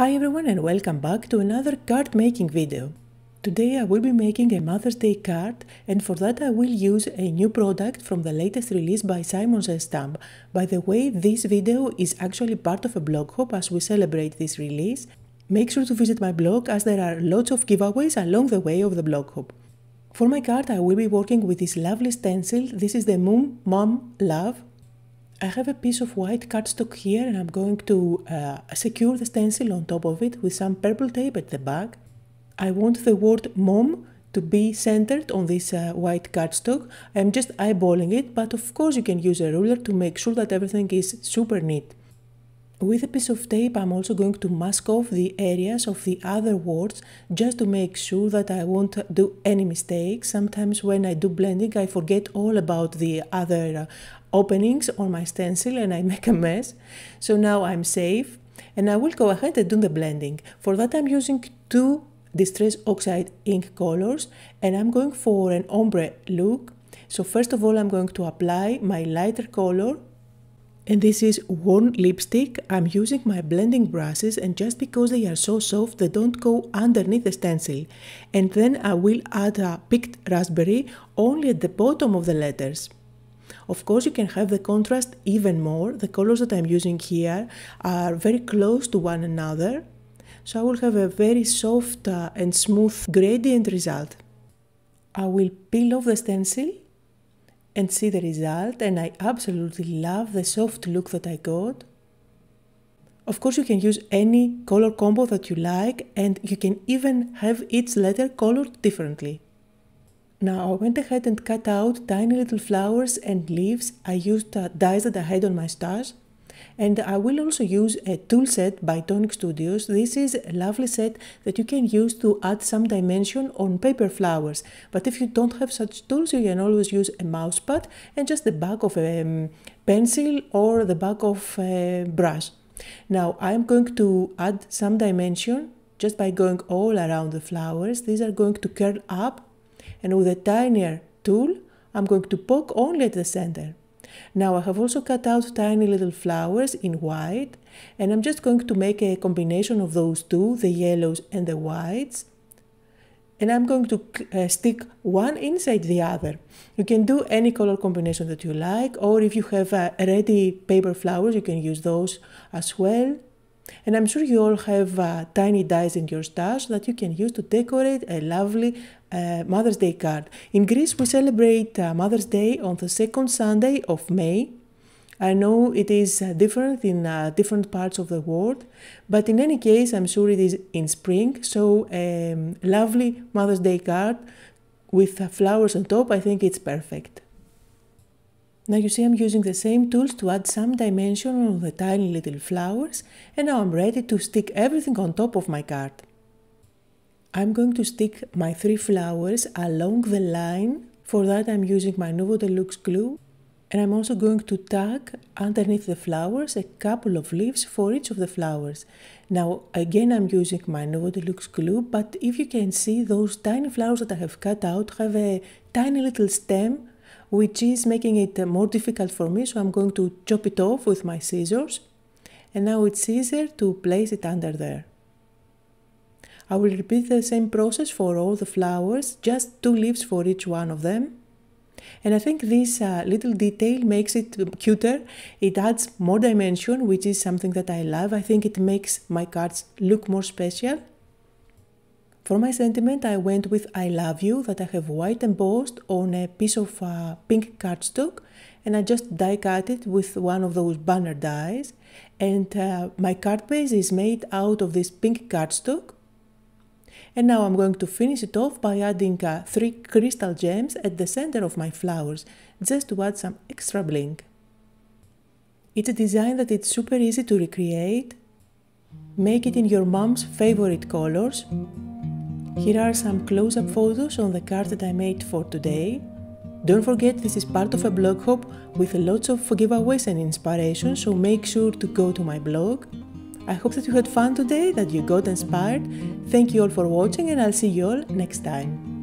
Hi everyone and welcome back to another card making video. Today I will be making a Mother's Day card and for that I will use a new product from the latest release by Simon's Stamp. By the way, this video is actually part of a blog hop as we celebrate this release. Make sure to visit my blog as there are lots of giveaways along the way of the blog hop. For my card I will be working with this lovely stencil. This is the Moon Mom Love I have a piece of white cardstock here and I'm going to uh, secure the stencil on top of it with some purple tape at the back. I want the word mom to be centered on this uh, white cardstock. I'm just eyeballing it, but of course you can use a ruler to make sure that everything is super neat. With a piece of tape I'm also going to mask off the areas of the other words just to make sure that I won't do any mistakes. Sometimes when I do blending I forget all about the other uh, openings on my stencil and I make a mess. So now I'm safe and I will go ahead and do the blending. For that I'm using two Distress Oxide ink colors and I'm going for an ombre look. So first of all I'm going to apply my lighter color and this is warm lipstick. I'm using my blending brushes and just because they are so soft they don't go underneath the stencil. And then I will add a picked raspberry only at the bottom of the letters. Of course, you can have the contrast even more. The colors that I'm using here are very close to one another. So I will have a very soft uh, and smooth gradient result. I will peel off the stencil and see the result and I absolutely love the soft look that I got. Of course, you can use any color combo that you like and you can even have each letter colored differently. Now I went ahead and cut out tiny little flowers and leaves. I used uh, dies that I had on my stars. And I will also use a tool set by Tonic Studios. This is a lovely set that you can use to add some dimension on paper flowers. But if you don't have such tools, you can always use a mouse pad and just the back of a um, pencil or the back of a brush. Now I'm going to add some dimension just by going all around the flowers. These are going to curl up and with a tinier tool I'm going to poke only at the center. Now I have also cut out tiny little flowers in white and I'm just going to make a combination of those two, the yellows and the whites. And I'm going to uh, stick one inside the other. You can do any color combination that you like or if you have uh, ready paper flowers you can use those as well. And I'm sure you all have uh, tiny dies in your stash that you can use to decorate a lovely uh, Mother's Day card. In Greece, we celebrate uh, Mother's Day on the second Sunday of May. I know it is uh, different in uh, different parts of the world, but in any case, I'm sure it is in spring. So, a um, lovely Mother's Day card with uh, flowers on top, I think it's perfect. Now you see I'm using the same tools to add some dimension on the tiny little flowers and now I'm ready to stick everything on top of my card. I'm going to stick my three flowers along the line. For that I'm using my Nouveau Deluxe glue and I'm also going to tag underneath the flowers a couple of leaves for each of the flowers. Now again I'm using my Nouveau Deluxe glue but if you can see those tiny flowers that I have cut out have a tiny little stem which is making it uh, more difficult for me. So I'm going to chop it off with my scissors. And now it's easier to place it under there. I will repeat the same process for all the flowers, just two leaves for each one of them. And I think this uh, little detail makes it um, cuter. It adds more dimension, which is something that I love. I think it makes my cards look more special. For my sentiment, I went with I Love You that I have white embossed on a piece of uh, pink cardstock and I just die cut it with one of those banner dies. And uh, my card base is made out of this pink cardstock. And now I'm going to finish it off by adding uh, three crystal gems at the center of my flowers, just to add some extra bling. It's a design that it's super easy to recreate. Make it in your mom's favorite colors here are some close-up photos on the card that I made for today. Don't forget this is part of a blog hop with lots of giveaways and inspiration, so make sure to go to my blog. I hope that you had fun today, that you got inspired. Thank you all for watching and I'll see you all next time.